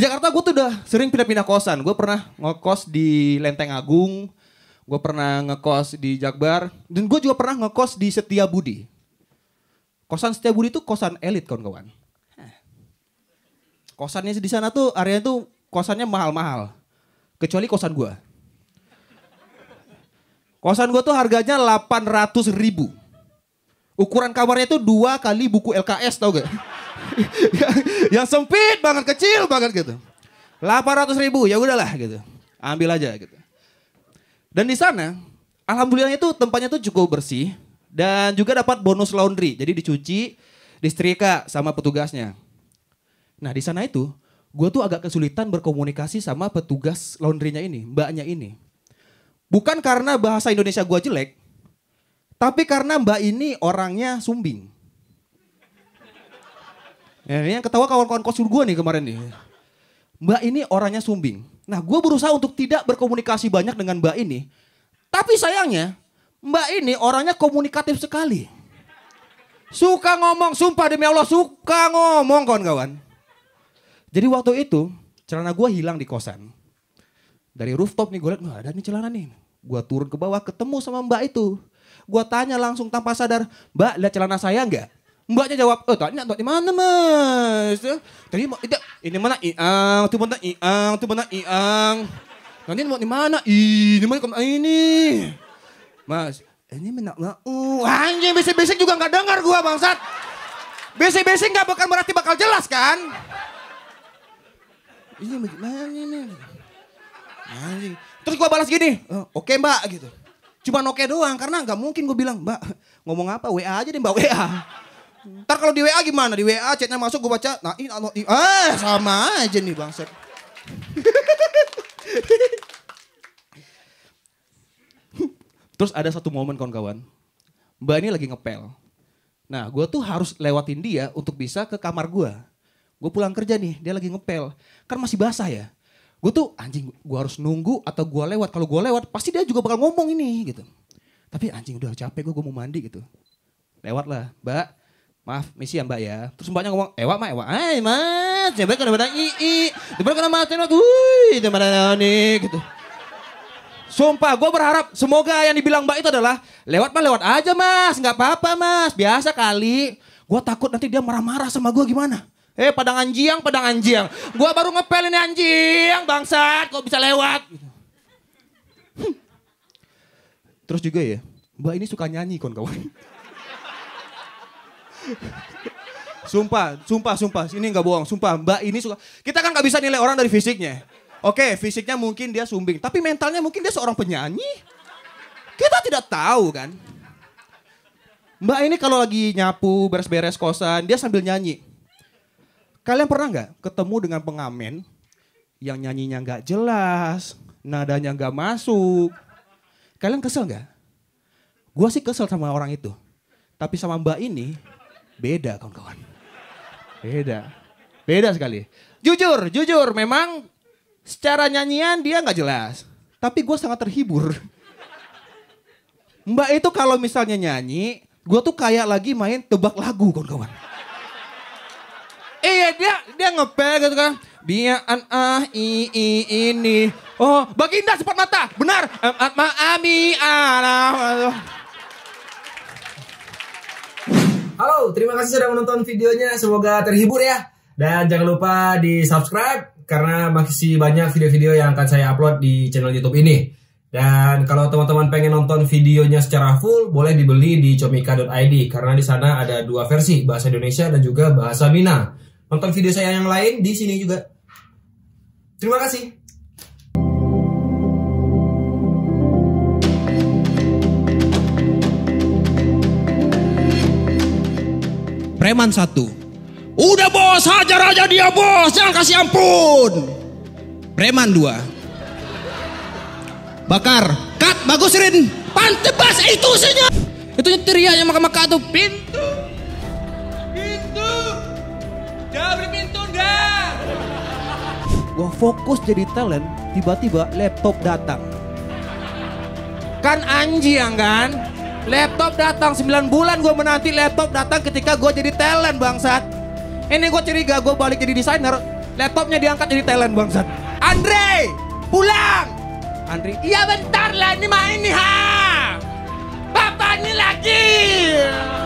Di Jakarta gue tuh udah sering pindah-pindah kosan. Gue pernah ngekos di Lenteng Agung, gue pernah ngekos di Jakbar, dan gue juga pernah ngekos di Setiabudi. Kosan Setiabudi itu kosan elit kawan-kawan. Kosannya di sana tuh area tuh kosannya mahal-mahal. Kecuali kosan gue. Kosan gue tuh harganya 800 ribu. Ukuran kamarnya tuh dua kali buku LKS tau gak? yang, sempit banget, kecil banget gitu. 800 ribu, ya udahlah gitu. Ambil aja gitu. Dan di sana, alhamdulillahnya itu tempatnya tuh cukup bersih. Dan juga dapat bonus laundry. Jadi dicuci, distrika sama petugasnya. Nah di sana itu, gue tuh agak kesulitan berkomunikasi sama petugas laundrynya ini, mbaknya ini. Bukan karena bahasa Indonesia gue jelek, tapi karena mbak ini orangnya sumbing. Ya, yang ketawa kawan-kawan kosur gue nih kemarin nih. Mbak ini orangnya sumbing. Nah gue berusaha untuk tidak berkomunikasi banyak dengan mbak ini. Tapi sayangnya mbak ini orangnya komunikatif sekali. Suka ngomong, sumpah demi Allah suka ngomong kawan-kawan. Jadi waktu itu celana gue hilang di kosan. Dari rooftop nih gue liat, ada nih celana nih. Gue turun ke bawah ketemu sama mbak itu. Gue tanya langsung tanpa sadar, mbak lihat celana saya nggak? Mbaknya jawab, oh eh, tanya di mana mas? Tadi itu ini mana iang, itu mana iang, itu mana iang. Nanti mau di mana? Ini mana kemana ini? Mas, ini menak uh Anjing basic-basic juga nggak dengar gua bangsat. Basic-basic nggak bukan berarti bakal jelas kan? Ini bagaimana ini? Anjing. Terus gua balas gini, eh, oke okay, mbak gitu. cuma oke doang karena nggak mungkin gua bilang mbak ngomong apa WA aja deh mbak WA. Hmm. Ntar kalau di WA gimana? Di WA chatnya masuk gue baca, nah ini, Allah ah sama aja nih bang. Terus ada satu momen kawan-kawan, mbak ini lagi ngepel. Nah gue tuh harus lewatin dia untuk bisa ke kamar gue. Gue pulang kerja nih, dia lagi ngepel. Kan masih basah ya. Gue tuh anjing gue harus nunggu atau gue lewat. Kalau gue lewat pasti dia juga bakal ngomong ini gitu. Tapi anjing udah capek gue, gue mau mandi gitu. Lewat lah, mbak maaf misi ya mbak ya. Terus mbaknya ngomong, ewa mah ewa, ay mas, coba kena badan ii, coba kena mati mas, wuih, coba nih gitu. Sumpah, gue berharap semoga yang dibilang mbak itu adalah lewat mah lewat aja mas, gak apa-apa mas, biasa kali. Gue takut nanti dia marah-marah sama gue gimana. Eh padang anjiang padang anjiang Gue baru ngepel ini anjing, bangsat, kok bisa lewat. Gitu. Terus juga ya, mbak ini suka nyanyi kawan-kawan. Sumpah, sumpah, sumpah. Ini nggak bohong, sumpah. Mbak ini suka. Kita kan nggak bisa nilai orang dari fisiknya. Oke, fisiknya mungkin dia sumbing, tapi mentalnya mungkin dia seorang penyanyi. Kita tidak tahu kan. Mbak ini kalau lagi nyapu, beres-beres kosan, dia sambil nyanyi. Kalian pernah nggak ketemu dengan pengamen yang nyanyinya nggak jelas, nadanya nggak masuk? Kalian kesel nggak? Gua sih kesel sama orang itu. Tapi sama mbak ini, Beda kawan-kawan. Beda. Beda sekali. Jujur, jujur memang secara nyanyian dia nggak jelas. Tapi gue sangat terhibur. Mbak itu kalau misalnya nyanyi, gue tuh kayak lagi main tebak lagu kawan-kawan. Iya dia dia ngepel gitu kan. Biaan ah i, i ini. Oh, Baginda sempat mata. Benar. ami ala. Halo, terima kasih sudah menonton videonya. Semoga terhibur ya. Dan jangan lupa di subscribe karena masih banyak video-video yang akan saya upload di channel YouTube ini. Dan kalau teman-teman pengen nonton videonya secara full, boleh dibeli di comika.id karena di sana ada dua versi, bahasa Indonesia dan juga bahasa Minang. Nonton video saya yang lain di sini juga. Terima kasih. preman satu. Udah bos, hajar aja dia bos, jangan kasih ampun. Preman dua. Bakar, cut, bagus Rin. bas, itu saja. Itu teriak yang maka-maka tuh. Pintu, pintu, jabri pintu dah. Gua fokus jadi talent, tiba-tiba laptop datang. Kan anjing kan? Laptop datang 9 bulan gue menanti laptop datang ketika gue jadi talent bangsat. Ini gue curiga gue balik jadi desainer. Laptopnya diangkat jadi talent bangsat. Andre, pulang. Andre, iya bentar lah ini main nih ha. Bapak ini lagi.